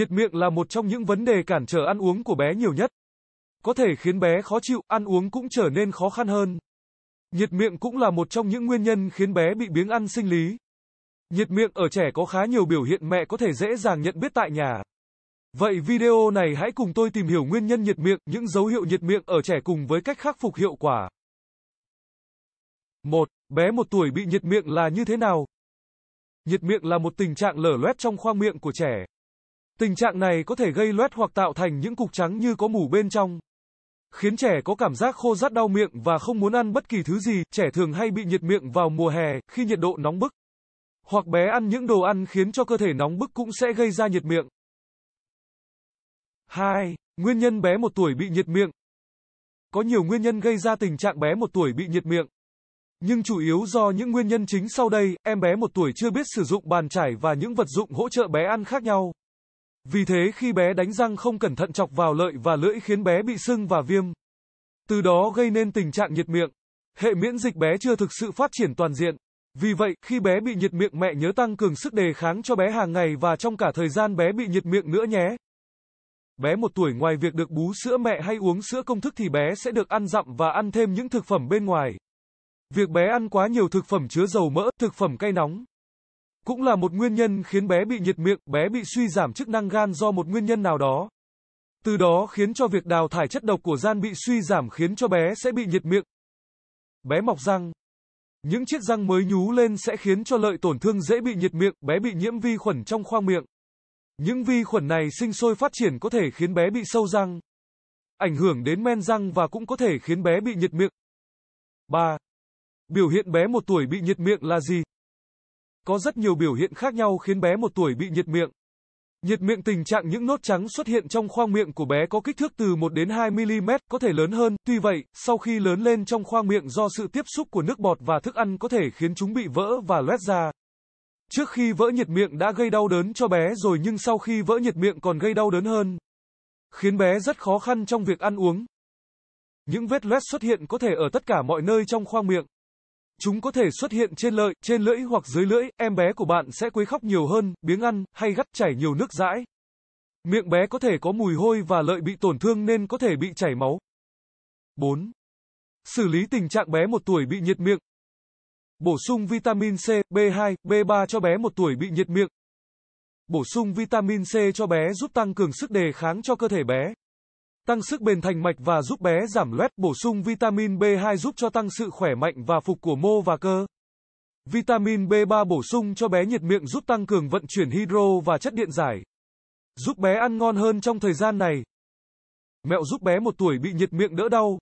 Nhiệt miệng là một trong những vấn đề cản trở ăn uống của bé nhiều nhất. Có thể khiến bé khó chịu, ăn uống cũng trở nên khó khăn hơn. Nhiệt miệng cũng là một trong những nguyên nhân khiến bé bị biếng ăn sinh lý. Nhiệt miệng ở trẻ có khá nhiều biểu hiện mẹ có thể dễ dàng nhận biết tại nhà. Vậy video này hãy cùng tôi tìm hiểu nguyên nhân nhiệt miệng, những dấu hiệu nhiệt miệng ở trẻ cùng với cách khắc phục hiệu quả. 1. Bé 1 tuổi bị nhiệt miệng là như thế nào? Nhiệt miệng là một tình trạng lở loét trong khoang miệng của trẻ. Tình trạng này có thể gây loét hoặc tạo thành những cục trắng như có mủ bên trong. Khiến trẻ có cảm giác khô rát đau miệng và không muốn ăn bất kỳ thứ gì, trẻ thường hay bị nhiệt miệng vào mùa hè, khi nhiệt độ nóng bức. Hoặc bé ăn những đồ ăn khiến cho cơ thể nóng bức cũng sẽ gây ra nhiệt miệng. 2. Nguyên nhân bé 1 tuổi bị nhiệt miệng Có nhiều nguyên nhân gây ra tình trạng bé 1 tuổi bị nhiệt miệng. Nhưng chủ yếu do những nguyên nhân chính sau đây, em bé 1 tuổi chưa biết sử dụng bàn chải và những vật dụng hỗ trợ bé ăn khác nhau. Vì thế khi bé đánh răng không cẩn thận chọc vào lợi và lưỡi khiến bé bị sưng và viêm. Từ đó gây nên tình trạng nhiệt miệng. Hệ miễn dịch bé chưa thực sự phát triển toàn diện. Vì vậy, khi bé bị nhiệt miệng mẹ nhớ tăng cường sức đề kháng cho bé hàng ngày và trong cả thời gian bé bị nhiệt miệng nữa nhé. Bé một tuổi ngoài việc được bú sữa mẹ hay uống sữa công thức thì bé sẽ được ăn dặm và ăn thêm những thực phẩm bên ngoài. Việc bé ăn quá nhiều thực phẩm chứa dầu mỡ, thực phẩm cay nóng, cũng là một nguyên nhân khiến bé bị nhiệt miệng, bé bị suy giảm chức năng gan do một nguyên nhân nào đó. Từ đó khiến cho việc đào thải chất độc của gan bị suy giảm khiến cho bé sẽ bị nhiệt miệng. Bé mọc răng. Những chiếc răng mới nhú lên sẽ khiến cho lợi tổn thương dễ bị nhiệt miệng, bé bị nhiễm vi khuẩn trong khoang miệng. Những vi khuẩn này sinh sôi phát triển có thể khiến bé bị sâu răng, ảnh hưởng đến men răng và cũng có thể khiến bé bị nhiệt miệng. 3. Biểu hiện bé 1 tuổi bị nhiệt miệng là gì? Có rất nhiều biểu hiện khác nhau khiến bé một tuổi bị nhiệt miệng. Nhiệt miệng tình trạng những nốt trắng xuất hiện trong khoang miệng của bé có kích thước từ 1 đến 2 mm, có thể lớn hơn. Tuy vậy, sau khi lớn lên trong khoang miệng do sự tiếp xúc của nước bọt và thức ăn có thể khiến chúng bị vỡ và loét ra. Trước khi vỡ nhiệt miệng đã gây đau đớn cho bé rồi nhưng sau khi vỡ nhiệt miệng còn gây đau đớn hơn, khiến bé rất khó khăn trong việc ăn uống. Những vết loét xuất hiện có thể ở tất cả mọi nơi trong khoang miệng. Chúng có thể xuất hiện trên lợi, trên lưỡi hoặc dưới lưỡi, em bé của bạn sẽ quấy khóc nhiều hơn, biếng ăn, hay gắt chảy nhiều nước dãi. Miệng bé có thể có mùi hôi và lợi bị tổn thương nên có thể bị chảy máu. 4. Xử lý tình trạng bé 1 tuổi bị nhiệt miệng. Bổ sung vitamin C, B2, B3 cho bé 1 tuổi bị nhiệt miệng. Bổ sung vitamin C cho bé giúp tăng cường sức đề kháng cho cơ thể bé, tăng sức bền thành mạch và giúp bé giảm loét, bổ sung vitamin B2 giúp cho tăng sự khỏe mạnh và phục của mô và cơ. Vitamin B3 bổ sung cho bé nhiệt miệng giúp tăng cường vận chuyển hydro và chất điện giải. Giúp bé ăn ngon hơn trong thời gian này. Mẹo giúp bé một tuổi bị nhiệt miệng đỡ đau.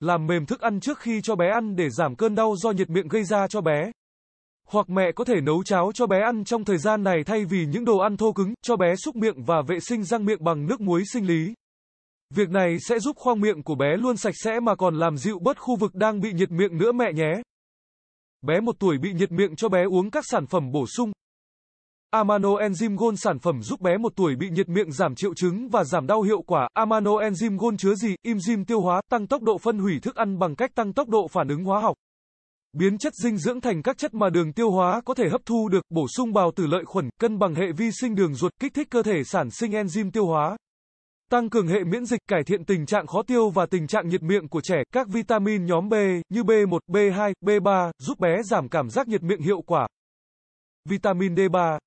Làm mềm thức ăn trước khi cho bé ăn để giảm cơn đau do nhiệt miệng gây ra cho bé. Hoặc mẹ có thể nấu cháo cho bé ăn trong thời gian này thay vì những đồ ăn thô cứng, cho bé xúc miệng và vệ sinh răng miệng bằng nước muối sinh lý. Việc này sẽ giúp khoang miệng của bé luôn sạch sẽ mà còn làm dịu bớt khu vực đang bị nhiệt miệng nữa mẹ nhé. Bé 1 tuổi bị nhiệt miệng cho bé uống các sản phẩm bổ sung. Amano Enzyme Gold sản phẩm giúp bé 1 tuổi bị nhiệt miệng giảm triệu chứng và giảm đau hiệu quả. Amano Enzyme Gold chứa gì? Enzyme tiêu hóa, tăng tốc độ phân hủy thức ăn bằng cách tăng tốc độ phản ứng hóa học. Biến chất dinh dưỡng thành các chất mà đường tiêu hóa có thể hấp thu được, bổ sung bào tử lợi khuẩn, cân bằng hệ vi sinh đường ruột, kích thích cơ thể sản sinh enzyme tiêu hóa tăng cường hệ miễn dịch, cải thiện tình trạng khó tiêu và tình trạng nhiệt miệng của trẻ. Các vitamin nhóm B như B1, B2, B3 giúp bé giảm cảm giác nhiệt miệng hiệu quả. Vitamin D3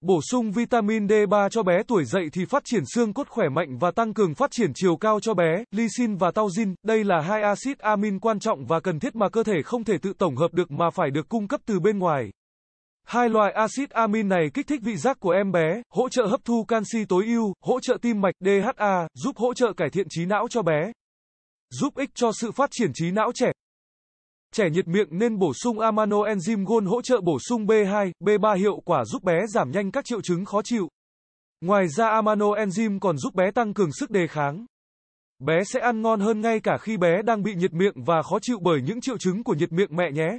Bổ sung vitamin D3 cho bé tuổi dậy thì phát triển xương cốt khỏe mạnh và tăng cường phát triển chiều cao cho bé, lysine và tausin, đây là hai axit amin quan trọng và cần thiết mà cơ thể không thể tự tổng hợp được mà phải được cung cấp từ bên ngoài. Hai loại axit amin này kích thích vị giác của em bé, hỗ trợ hấp thu canxi tối ưu, hỗ trợ tim mạch DHA, giúp hỗ trợ cải thiện trí não cho bé. Giúp ích cho sự phát triển trí não trẻ. Trẻ nhiệt miệng nên bổ sung amano enzyme gôn hỗ trợ bổ sung B2, B3 hiệu quả giúp bé giảm nhanh các triệu chứng khó chịu. Ngoài ra amano enzyme còn giúp bé tăng cường sức đề kháng. Bé sẽ ăn ngon hơn ngay cả khi bé đang bị nhiệt miệng và khó chịu bởi những triệu chứng của nhiệt miệng mẹ nhé.